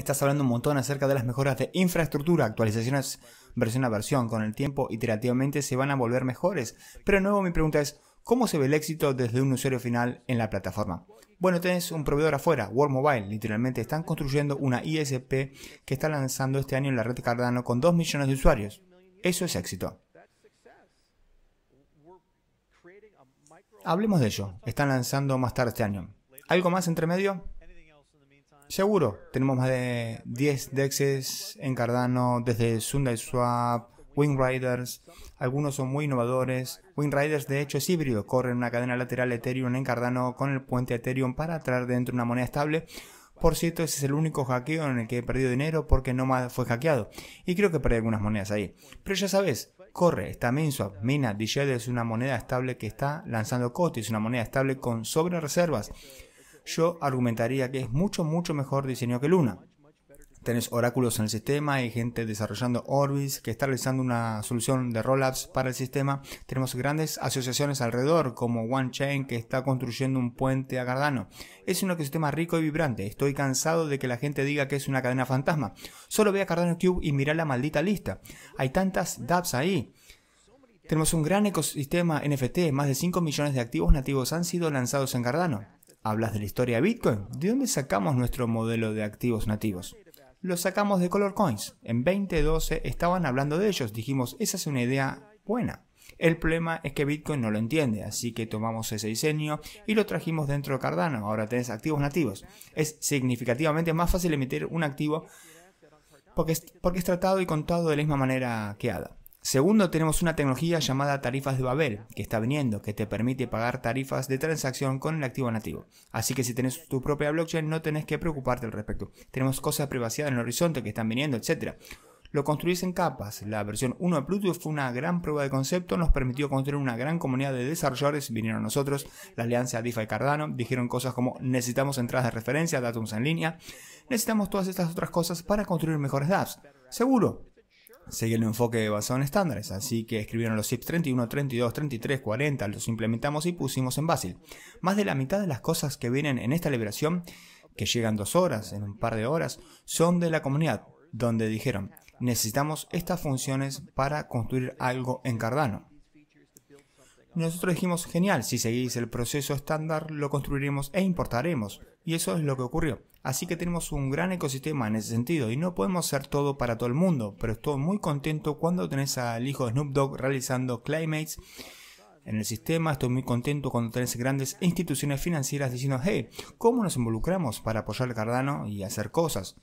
Estás hablando un montón acerca de las mejoras de infraestructura, actualizaciones versión a versión, con el tiempo iterativamente se van a volver mejores. Pero de nuevo mi pregunta es, ¿cómo se ve el éxito desde un usuario final en la plataforma? Bueno, tenés un proveedor afuera, World Mobile, literalmente están construyendo una ISP que está lanzando este año en la red Cardano con 2 millones de usuarios. Eso es éxito. Hablemos de ello. Están lanzando más tarde este año. ¿Algo más entre medio? Seguro, tenemos más de 10 dexes en Cardano, desde Sunday Swap, WingRiders, algunos son muy innovadores. WingRiders de hecho es híbrido, corre en una cadena lateral Ethereum en Cardano con el puente Ethereum para traer dentro una moneda estable. Por cierto, ese es el único hackeo en el que he perdido dinero porque no más fue hackeado. Y creo que perdí algunas monedas ahí. Pero ya sabes, corre, está MainSwap, Mina, DJ es una moneda estable que está lanzando costes, una moneda estable con sobre reservas yo argumentaría que es mucho, mucho mejor diseño que Luna. Tenés oráculos en el sistema, hay gente desarrollando Orbis que está realizando una solución de rollups para el sistema. Tenemos grandes asociaciones alrededor, como OneChain que está construyendo un puente a Cardano. Es un ecosistema rico y vibrante. Estoy cansado de que la gente diga que es una cadena fantasma. Solo ve a Cardano Cube y mira la maldita lista. Hay tantas dApps ahí. Tenemos un gran ecosistema NFT, más de 5 millones de activos nativos han sido lanzados en Cardano. ¿Hablas de la historia de Bitcoin? ¿De dónde sacamos nuestro modelo de activos nativos? Lo sacamos de Color Coins. En 2012 estaban hablando de ellos. Dijimos, esa es una idea buena. El problema es que Bitcoin no lo entiende, así que tomamos ese diseño y lo trajimos dentro de Cardano. Ahora tenés activos nativos. Es significativamente más fácil emitir un activo porque es, porque es tratado y contado de la misma manera que ADA. Segundo, tenemos una tecnología llamada tarifas de Babel, que está viniendo, que te permite pagar tarifas de transacción con el activo nativo. Así que si tenés tu propia blockchain no tenés que preocuparte al respecto. Tenemos cosas de privacidad en el horizonte que están viniendo, etc. Lo construís en capas. La versión 1 de Pluto fue una gran prueba de concepto, nos permitió construir una gran comunidad de desarrolladores, vinieron nosotros, la alianza DeFi Cardano, dijeron cosas como necesitamos entradas de referencia, datums en línea, necesitamos todas estas otras cosas para construir mejores dApps. Seguro, Seguí el enfoque basado en estándares, así que escribieron los SIPs 31, 32, 33, 40, los implementamos y pusimos en Basil. Más de la mitad de las cosas que vienen en esta liberación, que llegan dos horas, en un par de horas, son de la comunidad, donde dijeron, necesitamos estas funciones para construir algo en Cardano. Nosotros dijimos, genial, si seguís el proceso estándar, lo construiremos e importaremos. Y eso es lo que ocurrió. Así que tenemos un gran ecosistema en ese sentido y no podemos ser todo para todo el mundo, pero estoy muy contento cuando tenés al hijo de Snoop Dogg realizando Climates en el sistema. Estoy muy contento cuando tenés grandes instituciones financieras diciendo, hey, ¿cómo nos involucramos para apoyar Cardano y hacer cosas?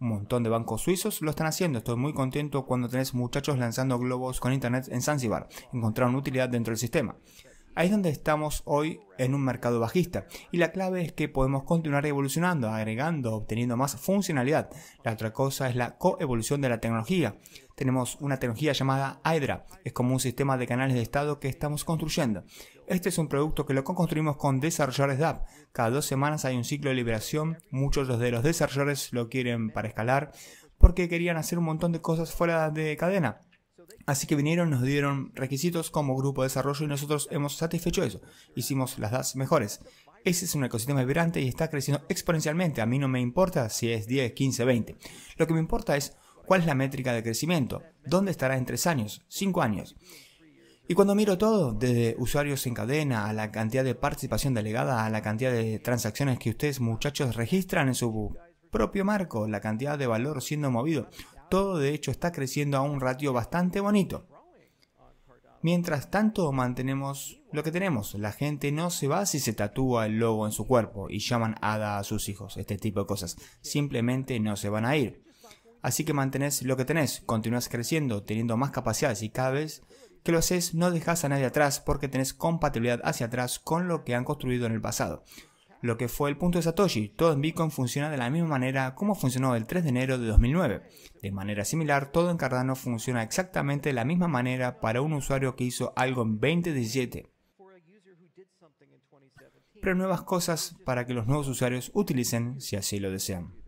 Un montón de bancos suizos lo están haciendo. Estoy muy contento cuando tenés muchachos lanzando globos con internet en Zanzibar. Encontraron utilidad dentro del sistema. Ahí es donde estamos hoy en un mercado bajista y la clave es que podemos continuar evolucionando, agregando, obteniendo más funcionalidad. La otra cosa es la coevolución de la tecnología. Tenemos una tecnología llamada Hydra, es como un sistema de canales de estado que estamos construyendo. Este es un producto que lo construimos con desarrolladores DAP. Cada dos semanas hay un ciclo de liberación, muchos de los desarrolladores lo quieren para escalar porque querían hacer un montón de cosas fuera de cadena Así que vinieron, nos dieron requisitos como grupo de desarrollo y nosotros hemos satisfecho eso. Hicimos las DAS mejores. Ese es un ecosistema vibrante y está creciendo exponencialmente. A mí no me importa si es 10, 15, 20. Lo que me importa es cuál es la métrica de crecimiento. ¿Dónde estará en 3 años, 5 años? Y cuando miro todo, desde usuarios en cadena a la cantidad de participación delegada, a la cantidad de transacciones que ustedes muchachos registran en su propio marco, la cantidad de valor siendo movido, todo de hecho está creciendo a un ratio bastante bonito. Mientras tanto mantenemos lo que tenemos. La gente no se va si se tatúa el lobo en su cuerpo y llaman hada a sus hijos, este tipo de cosas. Simplemente no se van a ir. Así que mantenés lo que tenés, continúas creciendo, teniendo más capacidades y cada vez que lo haces no dejas a nadie atrás porque tenés compatibilidad hacia atrás con lo que han construido en el pasado lo que fue el punto de Satoshi. Todo en Bitcoin funciona de la misma manera como funcionó el 3 de enero de 2009. De manera similar, todo en Cardano funciona exactamente de la misma manera para un usuario que hizo algo en 2017. Pero nuevas cosas para que los nuevos usuarios utilicen si así lo desean.